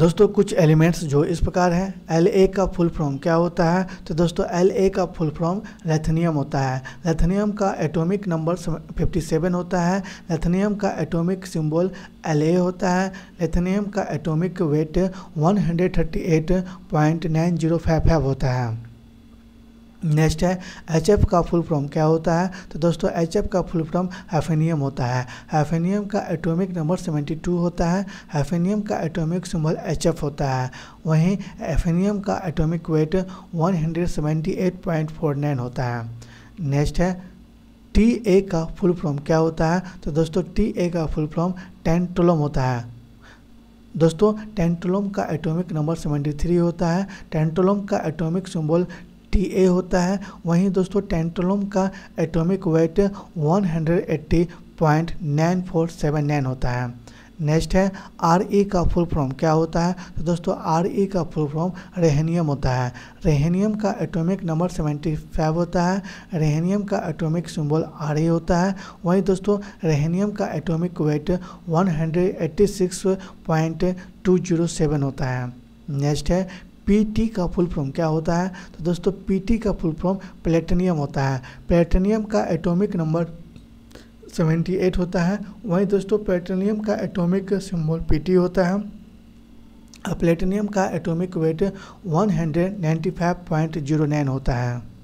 दोस्तों कुछ एलिमेंट्स जो इस प्रकार हैं एल ए का फुल फॉर्म क्या होता है तो दोस्तों एल ए का फुल फॉर्म लेथनियम होता है लेथनियम का एटॉमिक नंबर 57 होता है लेथनियम का एटॉमिक सिंबल एल ए होता है लेथनियम का एटॉमिक वेट 138.9055 होता है नेक्स्ट है एच एफ का फुल फॉर्म क्या होता है तो दोस्तों एच एफ का फुल फॉर्म हैफेनियम होता है हैफेनियम का एटॉमिक नंबर 72 होता है हैफेनियम का एटॉमिक सिंबल एच एफ होता है वहीं एफेनियम का एटॉमिक वेट 178.49 होता है नेक्स्ट है टी ए का फुल फॉर्म क्या होता है तो दोस्तों टी ए का फुल फॉर्म टेंटोलम होता है दोस्तों टेंटोलोम का एटॉमिक नंबर 73 होता है टेंटोलोम का एटॉमिक सिंबल टी ए होता है वहीं दोस्तों टेंटोलम का एटॉमिक वेट 180.9479 होता है नेक्स्ट है आर ए का फुल फॉर्म क्या होता है तो दोस्तों आर ए का फुल फॉर्म रेहनियम होता है रेहनियम का एटॉमिक नंबर 75 होता है रेहनियम का एटॉमिक सिंबल आर ए होता है वहीं दोस्तों रेहनियम का एटॉमिक वेट 186.207 होता है नेक्स्ट है पीटी का फुल फॉर्म क्या होता है तो दोस्तों पीटी का फुल फॉर्म प्लेटनियम होता है प्लेटिनियम का एटॉमिक नंबर 78 होता है वहीं दोस्तों प्लेटनियम का एटॉमिक सिंबल पीटी होता है प्लेटिनियम का एटॉमिक वेट 195.09 होता है